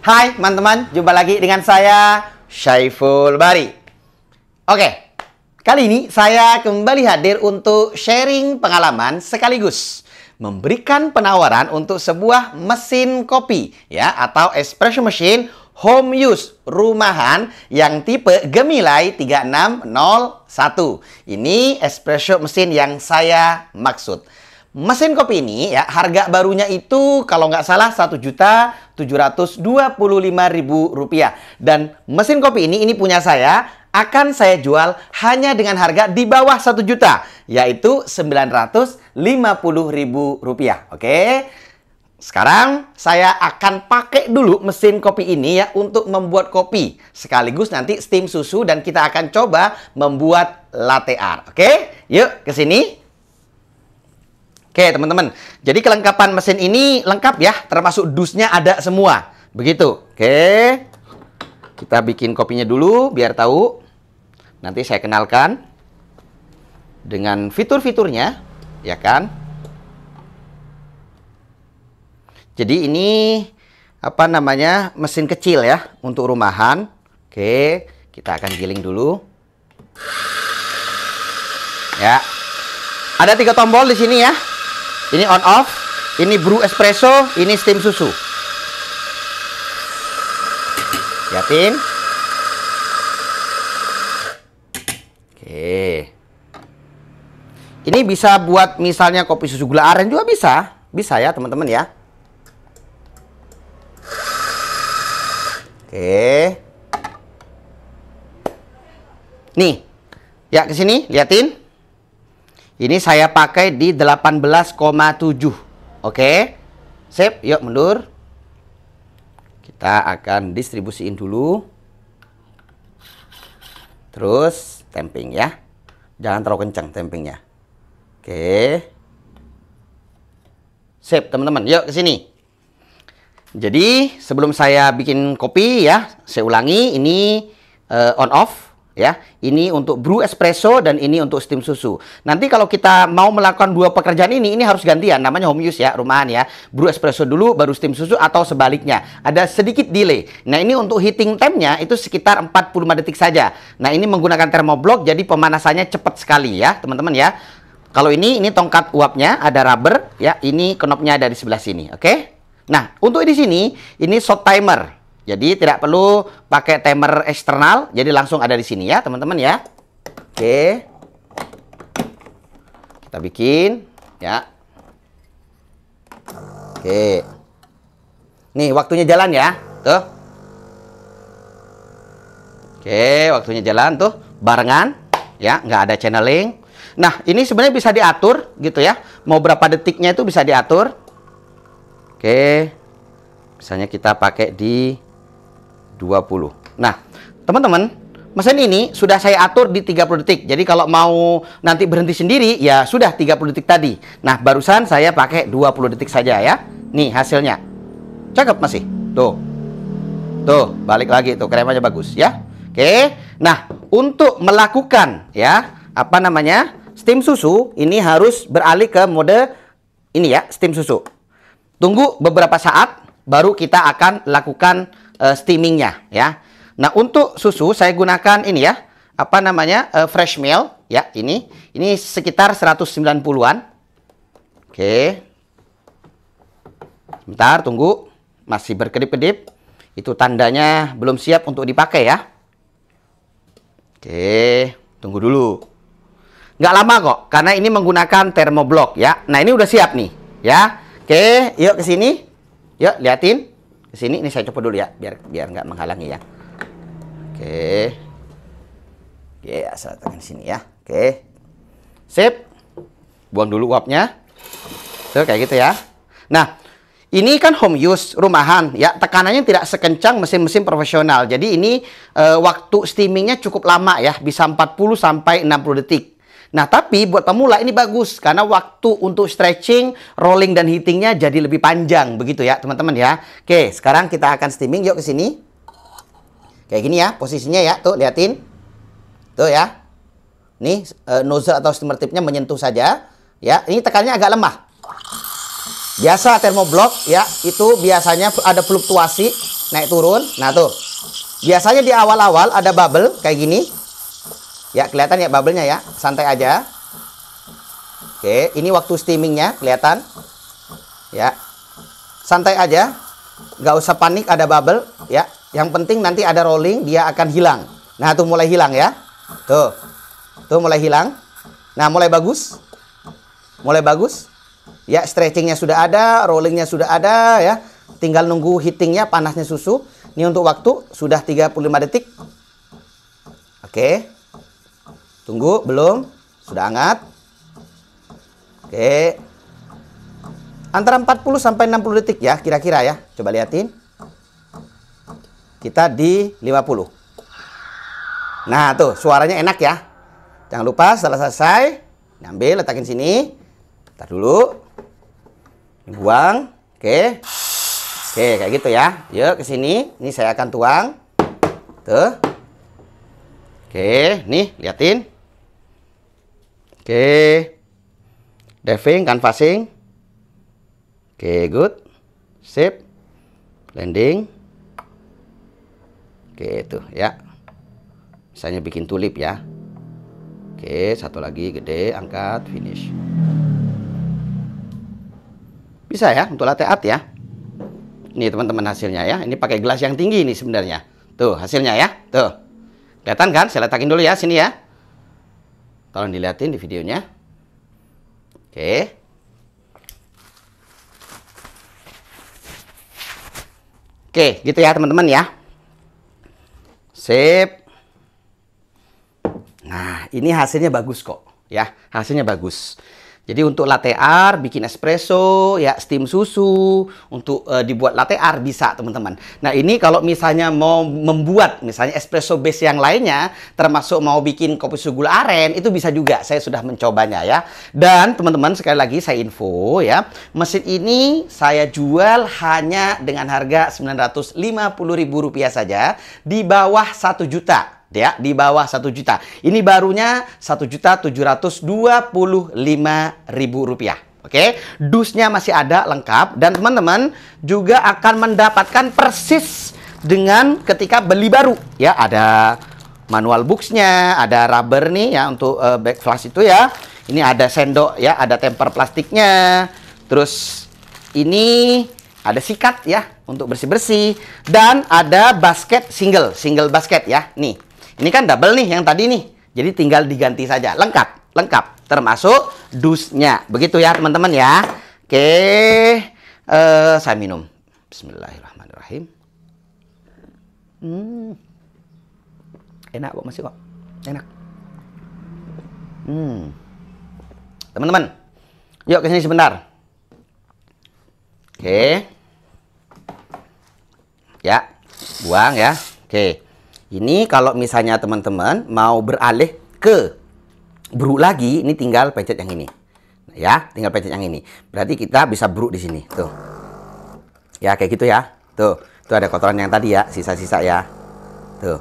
Hai teman-teman, jumpa lagi dengan saya Syaiful Bari. Oke, kali ini saya kembali hadir untuk sharing pengalaman sekaligus memberikan penawaran untuk sebuah mesin kopi ya atau espresso machine home use rumahan yang tipe Gemilai 3601. Ini espresso mesin yang saya maksud. Mesin kopi ini ya harga barunya itu kalau nggak salah satu juta tujuh ratus dua puluh lima ribu rupiah dan mesin kopi ini ini punya saya akan saya jual hanya dengan harga di bawah satu juta yaitu sembilan ratus lima puluh ribu rupiah oke sekarang saya akan pakai dulu mesin kopi ini ya untuk membuat kopi sekaligus nanti steam susu dan kita akan coba membuat latte art oke yuk ke sini Oke teman-teman, jadi kelengkapan mesin ini lengkap ya, termasuk dusnya ada semua. Begitu, oke. Kita bikin kopinya dulu biar tahu. Nanti saya kenalkan dengan fitur-fiturnya, ya kan. Jadi ini apa namanya mesin kecil ya untuk rumahan. Oke, kita akan giling dulu. Ya, ada tiga tombol di sini ya. Ini on off, ini brew espresso, ini steam susu. Liatin. Oke. Ini bisa buat misalnya kopi susu gula aren juga bisa. Bisa ya teman-teman ya. Oke. Nih. Ya ke sini, liatin. Ini saya pakai di 18,7. Oke. Okay? Sip, yuk mundur. Kita akan distribusiin dulu. Terus temping ya. Jangan terlalu kencang tempingnya. Oke. Okay. Sip, teman-teman. Yuk ke sini. Jadi, sebelum saya bikin kopi ya, saya ulangi ini uh, on off ya. Ini untuk brew espresso dan ini untuk steam susu. Nanti kalau kita mau melakukan dua pekerjaan ini, ini harus gantian. Namanya home use ya, rumahan ya. Brew espresso dulu, baru steam susu atau sebaliknya. Ada sedikit delay. Nah ini untuk heating time-nya itu sekitar 45 detik saja. Nah ini menggunakan thermoblock, jadi pemanasannya cepat sekali ya, teman-teman ya. Kalau ini, ini tongkat uapnya, ada rubber, ya. Ini knobnya ada di sebelah sini, oke? Okay? Nah, untuk di sini, ini shot timer. Jadi tidak perlu pakai timer eksternal, jadi langsung ada di sini ya teman-teman ya. Oke. Kita bikin ya. Oke. Nih waktunya jalan ya. Tuh. Oke, waktunya jalan tuh barengan ya, nggak ada channeling. Nah, ini sebenarnya bisa diatur gitu ya. Mau berapa detiknya itu bisa diatur. Oke. Misalnya kita pakai di 20. Nah, teman-teman, mesin ini sudah saya atur di 30 detik. Jadi kalau mau nanti berhenti sendiri, ya sudah 30 detik tadi. Nah, barusan saya pakai 20 detik saja ya. Nih hasilnya. Cakep masih. Tuh. Tuh, balik lagi tuh kremanya bagus ya. Oke. Nah, untuk melakukan ya, apa namanya? Steam susu ini harus beralih ke mode ini ya, steam susu. Tunggu beberapa saat baru kita akan lakukan uh, steamingnya ya. Nah untuk susu saya gunakan ini ya apa namanya uh, fresh milk ya ini ini sekitar 190-an. Oke. Bentar tunggu masih berkedip-kedip. Itu tandanya belum siap untuk dipakai ya. Oke, tunggu dulu. Nggak lama kok, karena ini menggunakan Thermoblock ya. Nah, ini udah siap nih, ya. Oke, yuk ke sini. Yuk, liatin. Di sini ini saya coba dulu ya biar biar nggak menghalangi ya oke oke asal tekan sini ya oke sip buang dulu uapnya tuh kayak gitu ya nah ini kan home use rumahan ya tekanannya tidak sekencang mesin-mesin profesional jadi ini e, waktu steamingnya cukup lama ya bisa 40 sampai 60 detik Nah, tapi buat pemula ini bagus karena waktu untuk stretching, rolling dan heatingnya jadi lebih panjang begitu ya, teman-teman ya. Oke, sekarang kita akan steaming yuk ke sini. Kayak gini ya posisinya ya, tuh liatin. Tuh ya. Nih e, nozzle atau steamer tipnya menyentuh saja ya. Ini tekannya agak lemah. Biasa thermoblock ya, itu biasanya ada fluktuasi naik turun. Nah, tuh. Biasanya di awal-awal ada bubble kayak gini Ya, kelihatan ya bubble-nya ya. Santai aja. Oke, ini waktu steamingnya kelihatan. Ya. Santai aja. Nggak usah panik ada bubble, ya. Yang penting nanti ada rolling, dia akan hilang. Nah, tuh mulai hilang ya. Tuh. Tuh mulai hilang. Nah, mulai bagus. Mulai bagus. Ya, stretchingnya sudah ada, rollingnya sudah ada ya. Tinggal nunggu heating-nya, panasnya susu. Ini untuk waktu sudah 35 detik. Oke. Okay. Tunggu, belum? Sudah hangat? Oke. Antara 40 sampai 60 detik ya, kira-kira ya. Coba liatin. Kita di 50. Nah, tuh suaranya enak ya. Jangan lupa setelah selesai, ambil letakin sini. Ntar dulu. Buang. Oke. Oke, kayak gitu ya. Yuk ke sini. Ini saya akan tuang. Tuh. Oke, nih liatin. Oke. Diving canvassing. Oke, good. Sip. Landing. Oke, itu ya. Misalnya bikin tulip ya. Oke, satu lagi gede, angkat, finish. Bisa ya untuk latte art ya. Ini teman-teman hasilnya ya. Ini pakai gelas yang tinggi ini sebenarnya. Tuh hasilnya ya. Tuh. Kelihatan kan? Saya letakin dulu ya sini ya. Tolong dilihatin di videonya. Oke. Oke, gitu ya teman-teman ya. Sip. Nah, ini hasilnya bagus kok. Ya, hasilnya bagus. Jadi untuk latte art, bikin espresso, ya steam susu, untuk uh, dibuat latte art bisa teman-teman. Nah ini kalau misalnya mau membuat misalnya espresso base yang lainnya, termasuk mau bikin kopi susu gula aren, itu bisa juga. Saya sudah mencobanya ya. Dan teman-teman sekali lagi saya info ya, mesin ini saya jual hanya dengan harga Rp950.000 saja di bawah 1 juta ya di bawah satu juta. Ini barunya satu juta tujuh ratus dua puluh lima ribu rupiah. Oke, dusnya masih ada lengkap dan teman-teman juga akan mendapatkan persis dengan ketika beli baru ya ada manual booksnya, ada rubber nih ya untuk uh, eh, back flash itu ya. Ini ada sendok ya, ada temper plastiknya. Terus ini ada sikat ya untuk bersih-bersih dan ada basket single, single basket ya. Nih, ini kan double nih yang tadi nih. Jadi tinggal diganti saja. Lengkap, lengkap. Termasuk dusnya. Begitu ya teman-teman ya. Oke, uh, saya minum. Bismillahirrahmanirrahim. Hmm. Enak kok masih kok. Enak. Hmm. Teman-teman, yuk ke sini sebentar. Oke. Ya, buang ya. Oke. Ini kalau misalnya teman-teman mau beralih ke bruk lagi, ini tinggal pencet yang ini. Ya, tinggal pencet yang ini. Berarti kita bisa bruk di sini. Tuh. Ya, kayak gitu ya. Tuh. Tuh ada kotoran yang tadi ya, sisa-sisa ya. Tuh.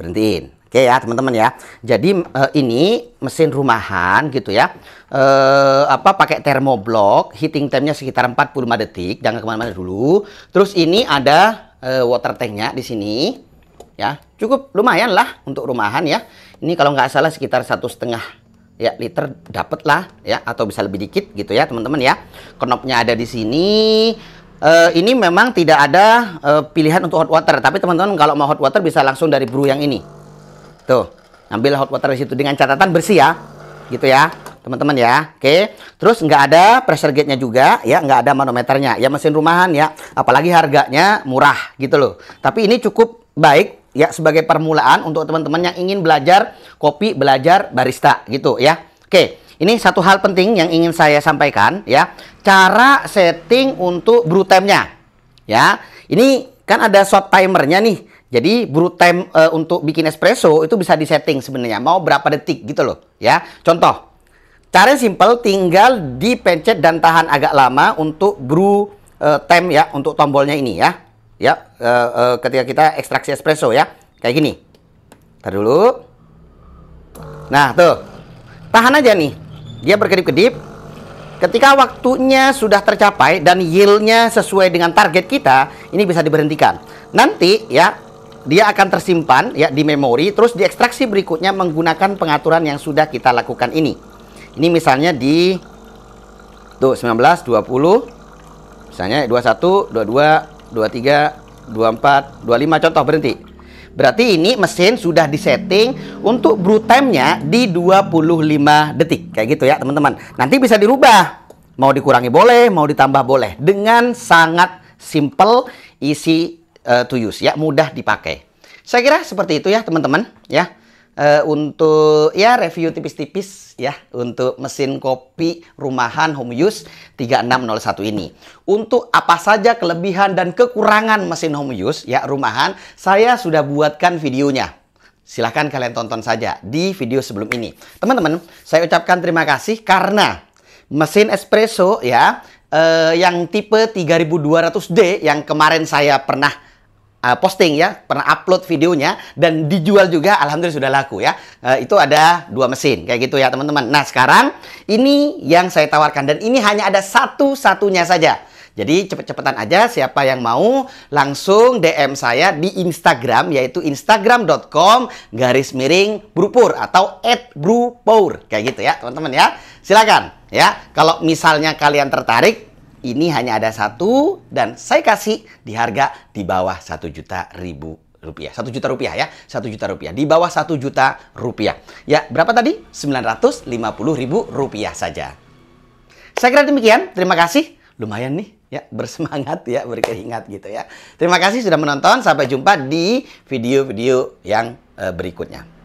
Berhentiin. Oke ya teman-teman ya. Jadi eh, ini mesin rumahan gitu ya. Eh, apa pakai termoblock, heating time-nya sekitar 45 detik, jangan kemana-mana dulu. Terus ini ada eh, water tank-nya di sini ya cukup lumayan lah untuk rumahan ya ini kalau nggak salah sekitar satu setengah ya liter dapat lah ya atau bisa lebih dikit gitu ya teman-teman ya knopnya ada di sini e, ini memang tidak ada e, pilihan untuk hot water tapi teman-teman kalau mau hot water bisa langsung dari brew yang ini tuh ambil hot water di situ dengan catatan bersih ya gitu ya teman-teman ya oke terus nggak ada pressure gate nya juga ya nggak ada manometernya ya mesin rumahan ya apalagi harganya murah gitu loh tapi ini cukup baik ya sebagai permulaan untuk teman-teman yang ingin belajar kopi, belajar barista gitu ya. Oke, ini satu hal penting yang ingin saya sampaikan ya. Cara setting untuk brew time-nya. Ya. Ini kan ada shot nya nih. Jadi brew time uh, untuk bikin espresso itu bisa disetting sebenarnya mau berapa detik gitu loh ya. Contoh Cara simple tinggal dipencet dan tahan agak lama untuk brew uh, time ya untuk tombolnya ini ya ya e, e, ketika kita ekstraksi espresso ya kayak gini Ntar dulu nah tuh tahan aja nih dia berkedip-kedip ketika waktunya sudah tercapai dan yieldnya sesuai dengan target kita ini bisa diberhentikan nanti ya dia akan tersimpan ya di memori terus diekstraksi berikutnya menggunakan pengaturan yang sudah kita lakukan ini ini misalnya di tuh 19 20 misalnya 21 22 dua dua tiga empat dua lima contoh berhenti. Berarti ini mesin sudah disetting untuk brew time-nya di 25 detik. Kayak gitu ya, teman-teman. Nanti bisa dirubah. Mau dikurangi boleh, mau ditambah boleh. Dengan sangat simple, easy uh, to use ya, mudah dipakai. Saya kira seperti itu ya, teman-teman, ya uh, untuk ya review tipis-tipis ya untuk mesin kopi rumahan home use 3601 ini. Untuk apa saja kelebihan dan kekurangan mesin home use ya rumahan, saya sudah buatkan videonya silahkan kalian tonton saja di video sebelum ini. Teman-teman, saya ucapkan terima kasih karena mesin espresso ya eh, yang tipe 3200D yang kemarin saya pernah uh, posting ya, pernah upload videonya dan dijual juga alhamdulillah sudah laku ya. Uh, itu ada dua mesin kayak gitu ya teman-teman. Nah, sekarang ini yang saya tawarkan dan ini hanya ada satu-satunya saja. Jadi cepet-cepetan aja siapa yang mau langsung DM saya di Instagram yaitu instagram.com garis miring brupur atau at brupur kayak gitu ya teman-teman ya. Silakan ya kalau misalnya kalian tertarik ini hanya ada satu dan saya kasih di harga di bawah satu juta ribu rupiah. Satu juta rupiah ya, satu juta rupiah. Di bawah satu juta rupiah. Ya, berapa tadi? 950 ribu rupiah saja. Saya kira demikian. Terima kasih. Lumayan nih ya bersemangat ya berkeringat gitu ya. Terima kasih sudah menonton. Sampai jumpa di video-video yang eh, berikutnya.